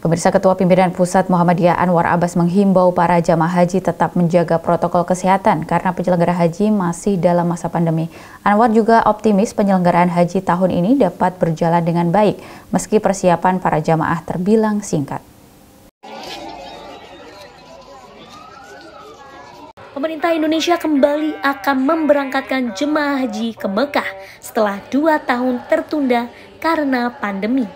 Pemirsa Ketua Pimpinan Pusat Muhammadiyah Anwar Abbas menghimbau para jamaah haji tetap menjaga protokol kesehatan karena penyelenggara haji masih dalam masa pandemi. Anwar juga optimis penyelenggaraan haji tahun ini dapat berjalan dengan baik meski persiapan para jamaah terbilang singkat. Pemerintah Indonesia kembali akan memberangkatkan jemaah haji ke Mekah setelah dua tahun tertunda karena pandemi.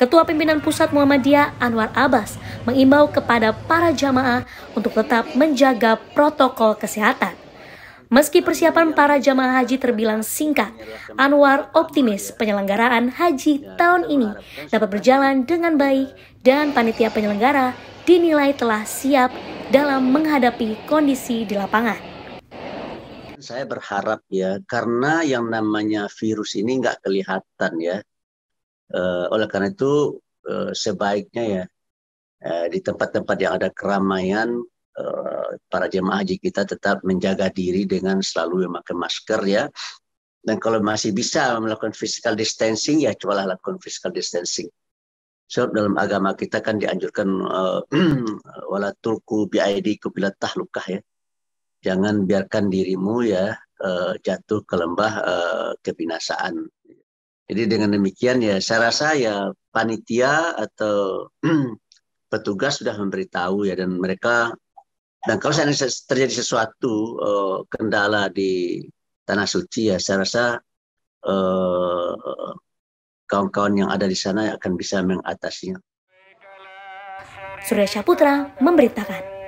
Ketua Pimpinan Pusat Muhammadiyah Anwar Abbas mengimbau kepada para jamaah untuk tetap menjaga protokol kesehatan. Meski persiapan para jamaah haji terbilang singkat, Anwar optimis penyelenggaraan haji tahun ini dapat berjalan dengan baik dan panitia penyelenggara dinilai telah siap dalam menghadapi kondisi di lapangan. Saya berharap ya, karena yang namanya virus ini nggak kelihatan ya. Uh, oleh karena itu uh, sebaiknya ya uh, di tempat-tempat yang ada keramaian uh, para jemaah haji kita tetap menjaga diri dengan selalu memakai masker ya. Dan kalau masih bisa melakukan physical distancing ya cobalah lakukan physical distancing. Sebab so, dalam agama kita kan dianjurkan wala turku biaidi kubilat tahlukah ya. Jangan biarkan dirimu ya uh, jatuh ke lembah uh, kebinasaan. Jadi dengan demikian ya saya rasa ya panitia atau petugas sudah memberitahu ya dan mereka dan kalau saya terjadi sesuatu uh, kendala di tanah suci ya saya rasa kawan eh, kawan-kawan yang ada di sana akan bisa mengatasinya. Surya Syaputra memberitakan.